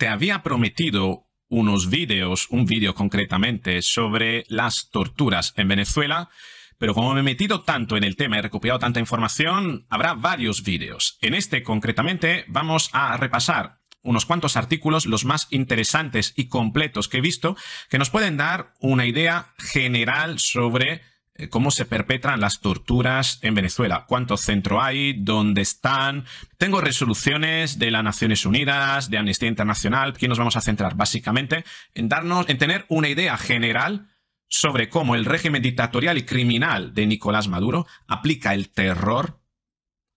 te había prometido unos vídeos, un vídeo concretamente, sobre las torturas en Venezuela, pero como me he metido tanto en el tema, he recopilado tanta información, habrá varios vídeos. En este concretamente vamos a repasar unos cuantos artículos, los más interesantes y completos que he visto, que nos pueden dar una idea general sobre eh, cómo se perpetran las torturas en Venezuela, cuánto centro hay, dónde están. Tengo resoluciones de las Naciones Unidas, de Amnistía Internacional, que nos vamos a centrar básicamente en darnos, en tener una idea general sobre cómo el régimen dictatorial y criminal de Nicolás Maduro aplica el terror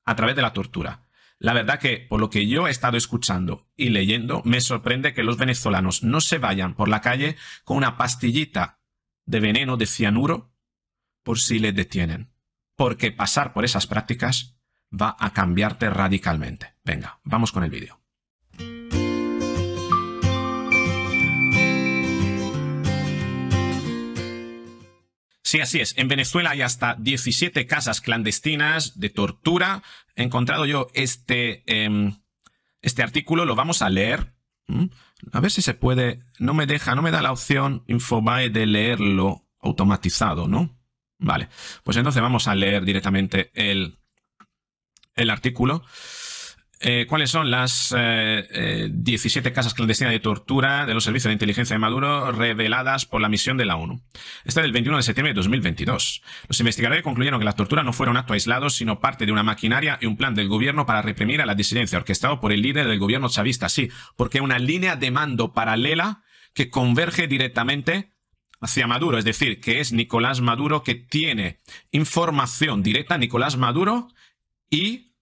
a través de la tortura. La verdad que, por lo que yo he estado escuchando y leyendo, me sorprende que los venezolanos no se vayan por la calle con una pastillita de veneno de cianuro por si le detienen. Porque pasar por esas prácticas va a cambiarte radicalmente. Venga, vamos con el vídeo. Sí, así es. En Venezuela hay hasta 17 casas clandestinas de tortura. He encontrado yo este, em, este artículo, lo vamos a leer. ¿Mm? A ver si se puede. No me deja, no me da la opción Infobae de leerlo automatizado, ¿no? Vale, pues entonces vamos a leer directamente el, artículo. Eh, ¿Cuáles son las 17 eh, eh, casas clandestinas de tortura de los servicios de inteligencia de Maduro reveladas por la misión de la ONU? Esta del 21 de septiembre de 2022. Los investigadores concluyeron que las torturas no fueron actos aislados, sino parte de una maquinaria y un plan del gobierno para reprimir a la disidencia, orquestado por el líder del gobierno chavista, sí, porque una línea de mando paralela que converge directamente hacia Maduro, es decir, que es Nicolás Maduro que tiene información directa, Nicolás Maduro y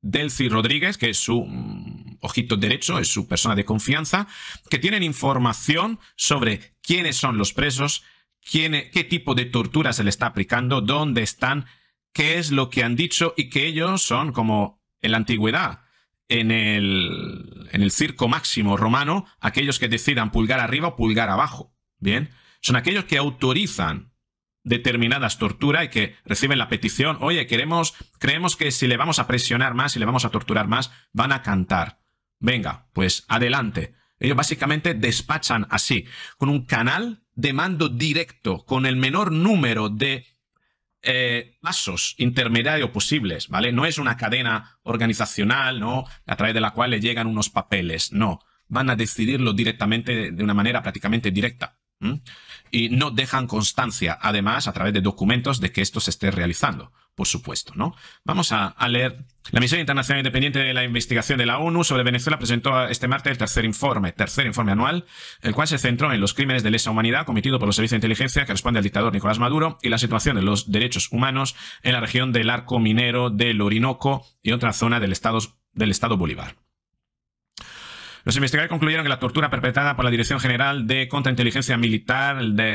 Delcy Rodríguez, que es su mm, ojito derecho, es su persona de confianza, que tienen información sobre quiénes son los presos, qué tipo de tortura se le está aplicando, dónde están, qué es lo que han dicho y que ellos son como en la antigüedad, en el, en el circo máximo romano, aquellos que decidan pulgar arriba o pulgar abajo. ¿Bien? Son aquellos que autorizan determinadas torturas y que reciben la petición, oye, queremos, creemos que si le vamos a presionar más, si le vamos a torturar más, van a cantar. Venga, pues adelante. Ellos básicamente despachan así, con un canal de mando directo, con el menor número de eh, pasos intermediarios posibles, ¿vale? No es una cadena organizacional, ¿no? A través de la cual le llegan unos papeles, no. Van a decidirlo directamente de una manera prácticamente directa. Y no dejan constancia, además, a través de documentos de que esto se esté realizando, por supuesto, ¿no? Vamos a, a leer. La Misión Internacional Independiente de la Investigación de la ONU sobre Venezuela presentó este martes el tercer informe, tercer informe anual, el cual se centró en los crímenes de lesa humanidad cometidos por los servicios de inteligencia que responde al dictador Nicolás Maduro y la situación de los derechos humanos en la región del arco minero del Orinoco y otra zona del estado, del estado Bolívar. Los investigadores concluyeron que la tortura perpetrada por la Dirección General de Contrainteligencia Militar, el de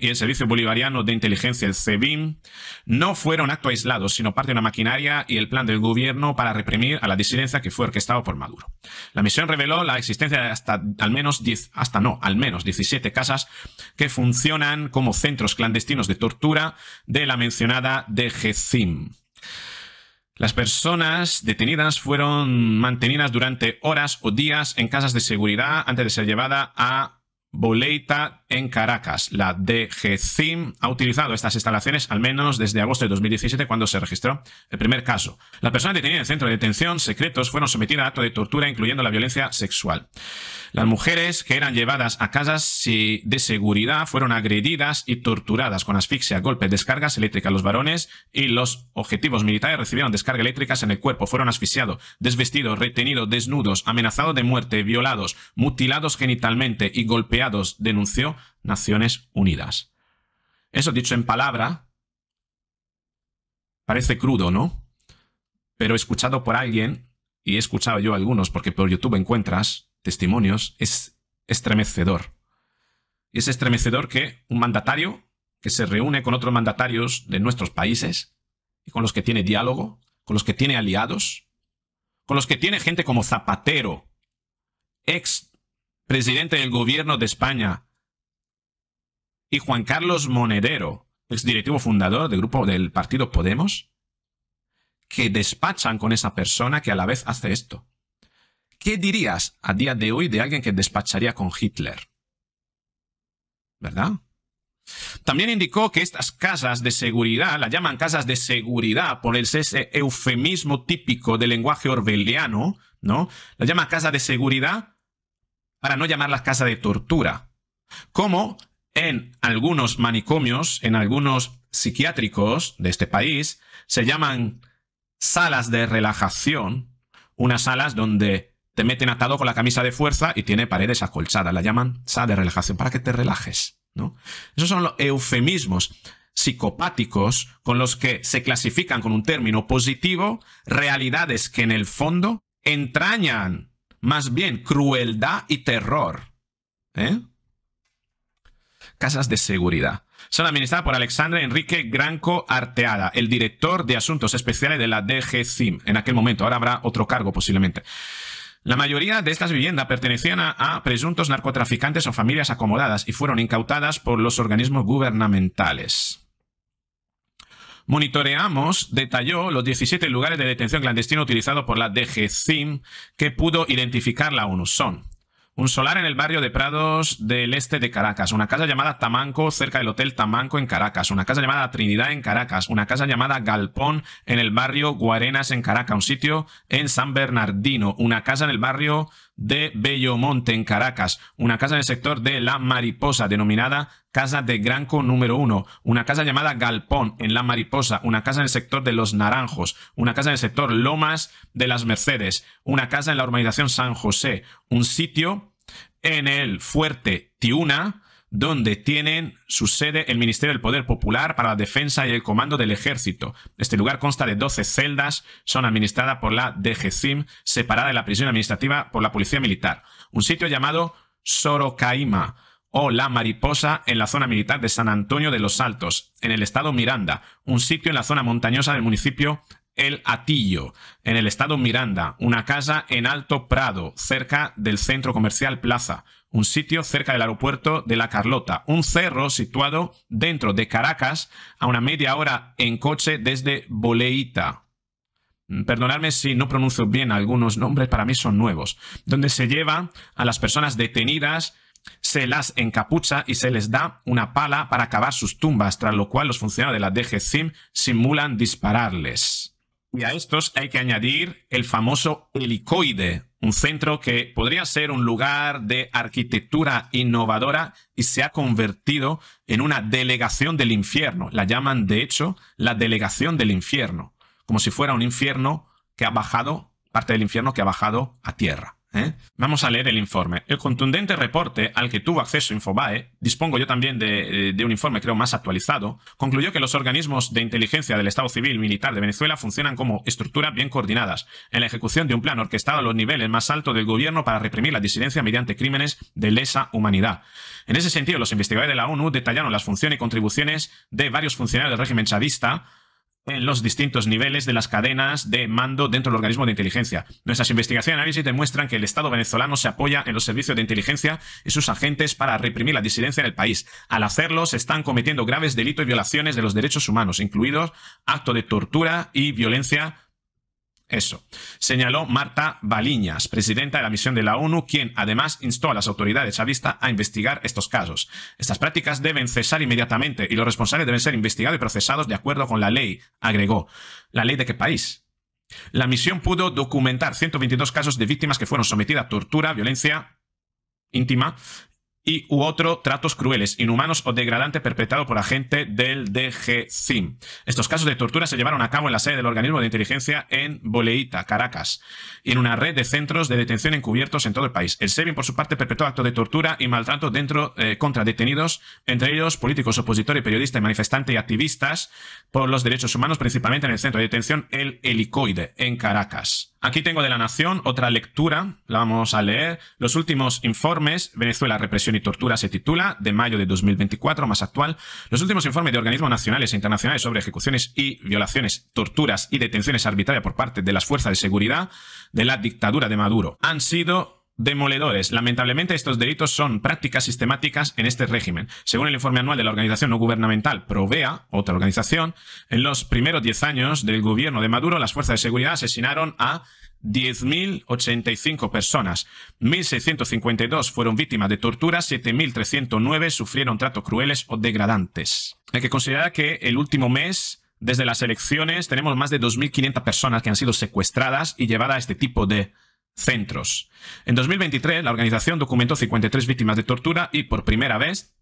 y el Servicio Bolivariano de Inteligencia, el CEBIM, no fueron actos aislados, sino parte de una maquinaria y el plan del gobierno para reprimir a la disidencia que fue orquestado por Maduro. La misión reveló la existencia de hasta al menos 10, hasta no, al menos 17 casas que funcionan como centros clandestinos de tortura de la mencionada de las personas detenidas fueron mantenidas durante horas o días en casas de seguridad antes de ser llevada a Boleita en Caracas. La DGCIM ha utilizado estas instalaciones al menos desde agosto de 2017 cuando se registró el primer caso. Las personas detenidas en el centro de detención secretos fueron sometidas a actos de tortura incluyendo la violencia sexual. Las mujeres que eran llevadas a casas de seguridad fueron agredidas y torturadas con asfixia, golpes, descargas eléctricas. Los varones y los objetivos militares recibieron descargas eléctricas en el cuerpo, fueron asfixiados, desvestidos, retenidos, desnudos, amenazados de muerte, violados, mutilados genitalmente y golpeados denunció Naciones Unidas. Eso dicho en palabra, parece crudo, ¿no? Pero escuchado por alguien, y he escuchado yo algunos porque por YouTube encuentras testimonios, es estremecedor. Y es estremecedor que un mandatario que se reúne con otros mandatarios de nuestros países y con los que tiene diálogo, con los que tiene aliados, con los que tiene gente como Zapatero, ex presidente del gobierno de España, y Juan Carlos Monedero, exdirectivo fundador del grupo del partido Podemos, que despachan con esa persona que a la vez hace esto. ¿Qué dirías a día de hoy de alguien que despacharía con Hitler? ¿Verdad? También indicó que estas casas de seguridad, las llaman casas de seguridad por ese eufemismo típico del lenguaje orwelliano, ¿no? La llaman casa de seguridad para no llamarlas casa de tortura, como en algunos manicomios, en algunos psiquiátricos de este país, se llaman salas de relajación, unas salas donde te meten atado con la camisa de fuerza y tiene paredes acolchadas, la llaman sala de relajación, para que te relajes. ¿no? Esos son los eufemismos psicopáticos con los que se clasifican con un término positivo realidades que en el fondo entrañan más bien crueldad y terror. ¿eh? Casas de seguridad. Son administradas por Alexandre Enrique Granco Arteada, el director de Asuntos Especiales de la DGCIM. En aquel momento, ahora habrá otro cargo posiblemente. La mayoría de estas viviendas pertenecían a, presuntos narcotraficantes o familias acomodadas y fueron incautadas por los organismos gubernamentales. Monitoreamos, detalló, los 17 lugares de detención clandestino utilizados por la DGCIM que pudo identificar la Son Un solar en el barrio de Prados del este de Caracas, una casa llamada Tamanco cerca del Hotel Tamanco en Caracas, una casa llamada Trinidad en Caracas, una casa llamada Galpón en el barrio Guarenas en Caracas, un sitio en San Bernardino, una casa en el barrio de Bellomonte, en Caracas, una casa del sector de La Mariposa, denominada Casa de Granco número uno una casa llamada Galpón en La Mariposa, una casa en el sector de Los Naranjos, una casa del sector Lomas de las Mercedes, una casa en la urbanización San José, un sitio en el Fuerte Tiuna, donde tienen su sede el Ministerio del Poder Popular para la Defensa y el Comando del Ejército. Este lugar consta de 12 celdas, son administradas por la DGCIM, separada de la prisión administrativa por la Policía Militar. Un sitio llamado Sorocaima o La Mariposa en la zona militar de San Antonio de los Altos, en el estado Miranda, un sitio en la zona montañosa del municipio el Atillo, en el estado Miranda, una casa en Alto Prado, cerca del centro comercial Plaza, un sitio cerca del aeropuerto de La Carlota, un cerro situado dentro de Caracas a una media hora en coche desde Boleita. Mm, perdonadme si no pronuncio bien algunos nombres, para mí son nuevos, donde se lleva a las personas detenidas se las encapucha y se les da una pala para cavar sus tumbas, tras lo cual los funcionarios de la DGCIM simulan dispararles. Y a estos hay que añadir el famoso helicoide, un centro que podría ser un lugar de arquitectura innovadora y se ha convertido en una delegación del infierno. La llaman, de hecho, la delegación del infierno, como si fuera un infierno que ha bajado, parte del infierno que ha bajado a tierra. ¿eh? Vamos a leer el informe. El contundente reporte al que tuvo acceso Infobae, dispongo yo también eh, de, un informe creo más actualizado, concluyó que los organismos de inteligencia del Estado Civil Militar de Venezuela funcionan como estructuras bien coordinadas en la ejecución de un plan orquestado a los niveles más altos del gobierno para reprimir la disidencia mediante crímenes de lesa humanidad. En ese sentido, los investigadores de la ONU detallaron las funciones y contribuciones de varios funcionarios del régimen chavista en los distintos niveles de las cadenas de mando dentro del organismo de inteligencia. Nuestras investigaciones y análisis demuestran que el Estado venezolano se apoya en los servicios de inteligencia y sus agentes para reprimir la disidencia en el país. Al hacerlo, se están cometiendo graves delitos y violaciones de los derechos humanos, incluidos actos de tortura y violencia eso, señaló Marta Baliñas, presidenta de la misión de la ONU, quien además instó a las autoridades chavistas a investigar estos casos. Estas prácticas deben cesar inmediatamente y los responsables deben ser investigados y procesados de acuerdo con la ley, agregó. ¿La ley de qué país? La misión pudo documentar 122 casos de víctimas que fueron sometidas a tortura, violencia íntima, y u otro tratos crueles, inhumanos o degradantes perpetrados por agente del DGCIM. Estos casos de tortura se llevaron a cabo en la sede del organismo de inteligencia en Boleita, Caracas, y en una red de centros de detención encubiertos en todo el país. El SEBIN, por su parte, perpetró actos de tortura y maltrato dentro eh, contra detenidos, entre ellos políticos, opositores, periodistas, manifestantes y activistas por los derechos humanos, principalmente en el centro de detención El Helicoide, en Caracas. Aquí tengo de la Nación otra lectura, la vamos a leer. Los últimos informes, Venezuela, represión y tortura se titula, de mayo de 2024, más actual. Los últimos informes de organismos nacionales e internacionales sobre ejecuciones y violaciones, torturas y detenciones arbitrarias por parte de las fuerzas de seguridad de la dictadura de Maduro han sido demoledores. Lamentablemente, estos delitos son prácticas sistemáticas en este régimen. Según el informe anual de la organización no gubernamental Provea, otra organización, en los primeros 10 años del gobierno de Maduro, las fuerzas de seguridad asesinaron a 10.085 personas. 1.652 fueron víctimas de tortura, 7.309 sufrieron tratos crueles o degradantes. Hay que considerar que el último mes desde las elecciones tenemos más de 2.500 personas que han sido secuestradas y llevadas a este tipo de centros. En 2023, la organización documentó 53 víctimas de tortura y por primera vez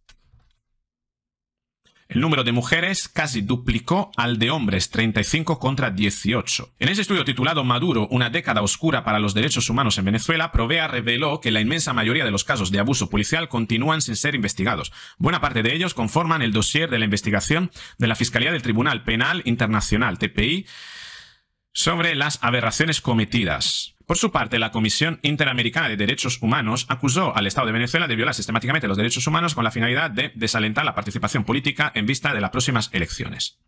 el número de mujeres casi duplicó al de hombres, 35 contra 18. En ese estudio titulado Maduro, una década oscura para los derechos humanos en Venezuela, Provea reveló que la inmensa mayoría de los casos de abuso policial continúan sin ser investigados. Buena parte de ellos conforman el dossier de la investigación de la Fiscalía del Tribunal Penal Internacional, TPI, sobre las aberraciones cometidas. Por su parte, la Comisión Interamericana de Derechos Humanos acusó al Estado de Venezuela de violar sistemáticamente los derechos humanos con la finalidad de desalentar la participación política en vista de las próximas elecciones.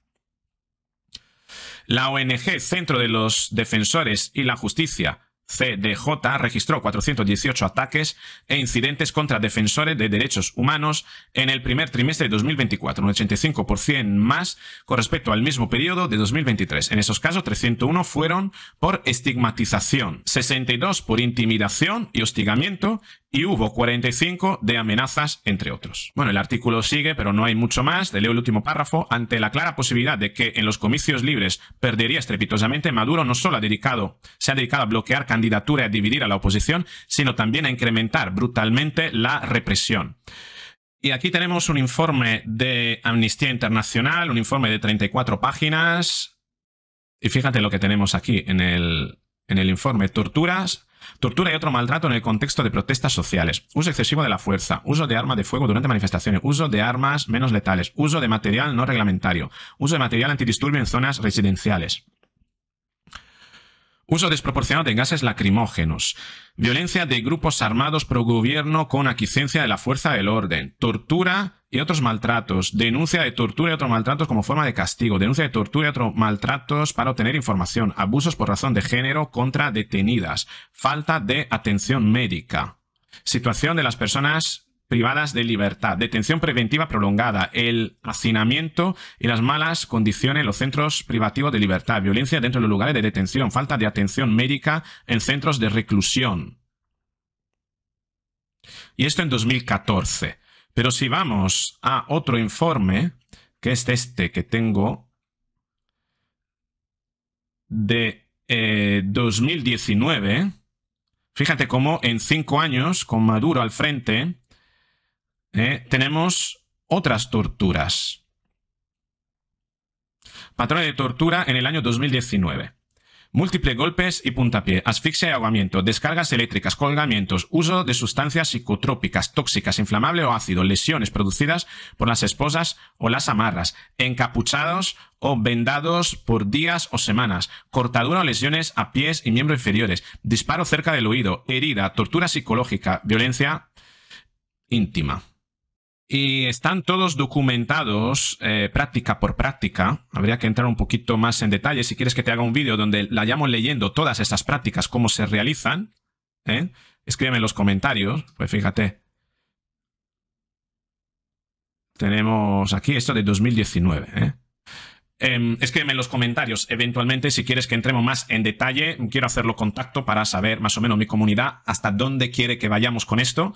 La ONG Centro de los Defensores y la Justicia CDJ registró 418 ataques e incidentes contra defensores de derechos humanos en el primer trimestre de 2024, un 85% más con respecto al mismo periodo de 2023. En esos casos, 301 fueron por estigmatización, 62 por intimidación y hostigamiento y hubo 45 de amenazas, entre otros. Bueno, el artículo sigue, pero no hay mucho más. Te leo el último párrafo. Ante la clara posibilidad de que en los comicios libres perdería estrepitosamente, Maduro no solo ha dedicado, se ha dedicado a bloquear candidatos, candidatura a dividir a la oposición, sino también a incrementar brutalmente la represión. Y aquí tenemos un informe de Amnistía Internacional, un informe de 34 páginas. Y fíjate lo que tenemos aquí en el, en el informe. Torturas, Tortura y otro maltrato en el contexto de protestas sociales. Uso excesivo de la fuerza. Uso de armas de fuego durante manifestaciones. Uso de armas menos letales. Uso de material no reglamentario. Uso de material antidisturbio en zonas residenciales uso desproporcionado de gases lacrimógenos, violencia de grupos armados pro gobierno con aquicencia de la fuerza del orden, tortura y otros maltratos, denuncia de tortura y otros maltratos como forma de castigo, denuncia de tortura y otros maltratos para obtener información, abusos por razón de género contra detenidas, falta de atención médica, situación de las personas privadas de libertad, detención preventiva prolongada, el hacinamiento y las malas condiciones en los centros privativos de libertad, violencia dentro de los lugares de detención, falta de atención médica en centros de reclusión. Y esto en 2014. Pero si vamos a otro informe, que es este que tengo, de 2019, eh, fíjate cómo en cinco años, con Maduro al frente, ¿Eh? tenemos otras torturas. Patrón de tortura en el año 2019. Múltiples golpes y puntapié, asfixia y ahogamiento, descargas eléctricas, colgamientos, uso de sustancias psicotrópicas, tóxicas, inflamable o ácido, lesiones producidas por las esposas o las amarras, encapuchados o vendados por días o semanas, cortadura o lesiones a pies y miembros inferiores, disparo cerca del oído, herida, tortura psicológica, violencia íntima y están todos documentados eh, práctica por práctica. Habría que entrar un poquito más en detalle si quieres que te haga un vídeo donde la llamo leyendo todas estas prácticas, cómo se realizan. ¿eh? Escríbeme en los comentarios, pues fíjate. Tenemos aquí esto de 2019. ¿eh? Em, escríbeme en los comentarios, eventualmente, si quieres que entremos más en detalle. Quiero hacerlo contacto para saber más o menos mi comunidad hasta dónde quiere que vayamos con esto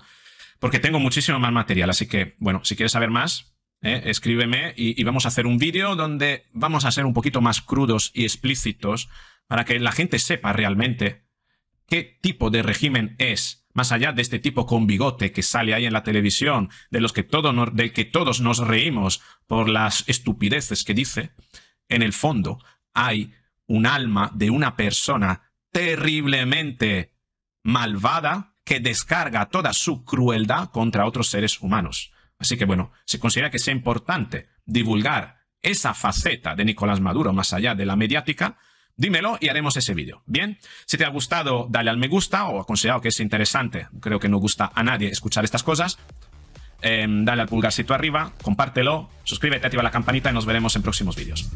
porque tengo muchísimo más material. Así que, bueno, si quieres saber más, eh, escríbeme y, vamos a hacer un vídeo donde vamos a ser un poquito más crudos y explícitos para que la gente sepa realmente qué tipo de régimen es, más allá de este tipo con bigote que sale ahí en la televisión, de los que del que todos nos reímos por las estupideces que dice, en el fondo hay un alma de una persona terriblemente malvada que descarga toda su crueldad contra otros seres humanos. Así que bueno, se considera que sea importante divulgar esa faceta de Nicolás Maduro más allá de la mediática, dímelo y haremos ese vídeo. Bien, si te ha gustado, dale al me gusta o ha considerado que es interesante, creo que no gusta a nadie escuchar estas cosas. Em, dale al pulgarcito arriba, compártelo, suscríbete, activa la campanita y nos veremos en próximos vídeos.